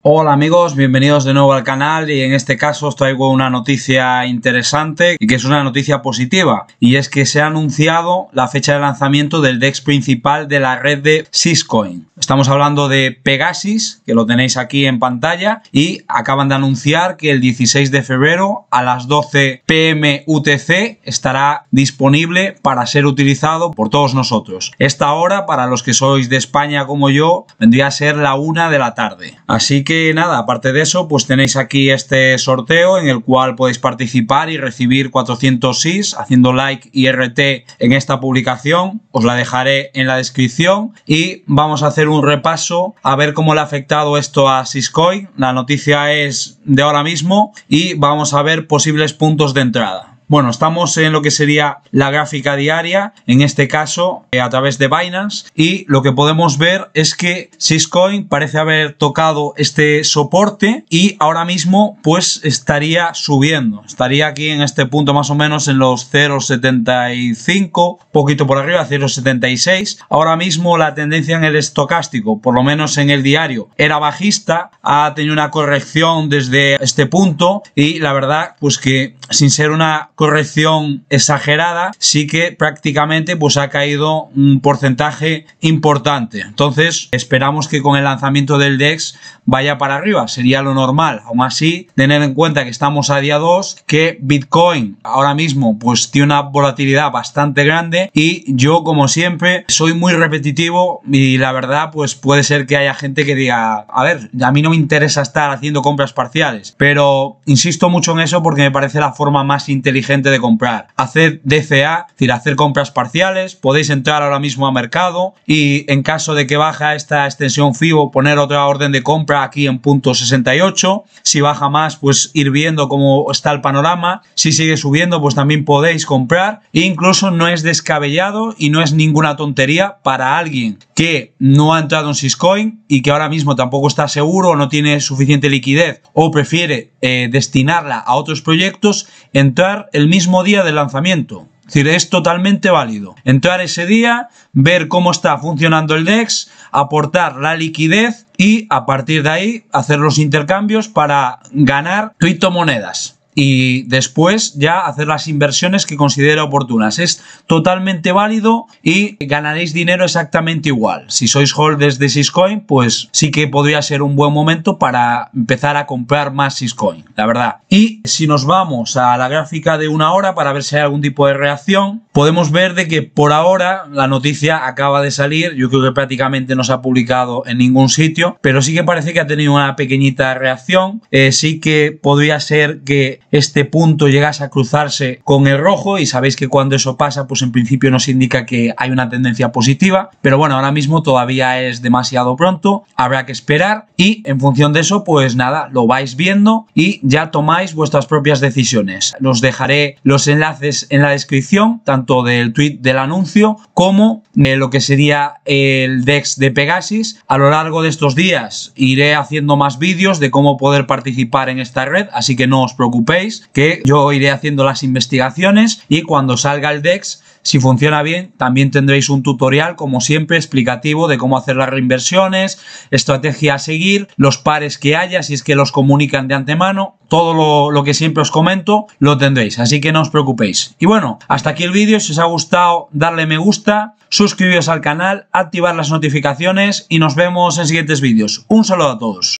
Hola amigos, bienvenidos de nuevo al canal y en este caso os traigo una noticia interesante y que es una noticia positiva y es que se ha anunciado la fecha de lanzamiento del DEX principal de la red de Syscoin. Estamos hablando de Pegasus, que lo tenéis aquí en pantalla y acaban de anunciar que el 16 de febrero a las 12 pm UTC estará disponible para ser utilizado por todos nosotros. Esta hora para los que sois de España como yo vendría a ser la una de la tarde. Así que que nada, aparte de eso, pues tenéis aquí este sorteo en el cual podéis participar y recibir 400 SIS haciendo like y RT en esta publicación. Os la dejaré en la descripción y vamos a hacer un repaso a ver cómo le ha afectado esto a Syscoin. La noticia es de ahora mismo y vamos a ver posibles puntos de entrada. Bueno, estamos en lo que sería la gráfica diaria, en este caso eh, a través de Binance, y lo que podemos ver es que Syscoin parece haber tocado este soporte y ahora mismo pues estaría subiendo, estaría aquí en este punto más o menos en los 0.75, poquito por arriba, 0.76. Ahora mismo la tendencia en el estocástico, por lo menos en el diario, era bajista, ha tenido una corrección desde este punto y la verdad pues que sin ser una corrección exagerada, sí que prácticamente pues ha caído un porcentaje importante. Entonces, esperamos que con el lanzamiento del DEX vaya para arriba, sería lo normal. Aún así, tener en cuenta que estamos a día 2, que Bitcoin ahora mismo pues tiene una volatilidad bastante grande y yo como siempre soy muy repetitivo y la verdad pues puede ser que haya gente que diga, a ver, a mí no me interesa estar haciendo compras parciales, pero insisto mucho en eso porque me parece la forma más inteligente de comprar. Hacer DCA, es hacer compras parciales, podéis entrar ahora mismo a mercado y en caso de que baja esta extensión FIBO, poner otra orden de compra aquí en punto 68. Si baja más, pues ir viendo cómo está el panorama. Si sigue subiendo, pues también podéis comprar. E incluso no es descabellado y no es ninguna tontería para alguien que no ha entrado en Syscoin y que ahora mismo tampoco está seguro no tiene suficiente liquidez o prefiere eh, destinarla a otros proyectos, entrar el mismo día del lanzamiento. Es decir, es totalmente válido. Entrar ese día, ver cómo está funcionando el DEX, aportar la liquidez y a partir de ahí hacer los intercambios para ganar criptomonedas y después ya hacer las inversiones que considera oportunas. Es totalmente válido y ganaréis dinero exactamente igual. Si sois holders de Syscoin, pues sí que podría ser un buen momento para empezar a comprar más Syscoin, la verdad. Y si nos vamos a la gráfica de una hora para ver si hay algún tipo de reacción, podemos ver de que por ahora la noticia acaba de salir. Yo creo que prácticamente no se ha publicado en ningún sitio, pero sí que parece que ha tenido una pequeñita reacción. Eh, sí que podría ser que este punto llegase a cruzarse con el rojo y sabéis que cuando eso pasa pues en principio nos indica que hay una tendencia positiva pero bueno ahora mismo todavía es demasiado pronto habrá que esperar y en función de eso pues nada lo vais viendo y ya tomáis vuestras propias decisiones os dejaré los enlaces en la descripción tanto del tweet del anuncio como de lo que sería el dex de Pegasus a lo largo de estos días iré haciendo más vídeos de cómo poder participar en esta red así que no os preocupéis que yo iré haciendo las investigaciones y cuando salga el DEX, si funciona bien, también tendréis un tutorial, como siempre, explicativo de cómo hacer las reinversiones, estrategia a seguir, los pares que haya, si es que los comunican de antemano, todo lo, lo que siempre os comento lo tendréis, así que no os preocupéis. Y bueno, hasta aquí el vídeo, si os ha gustado, darle me gusta, suscribiros al canal, activar las notificaciones y nos vemos en siguientes vídeos. Un saludo a todos.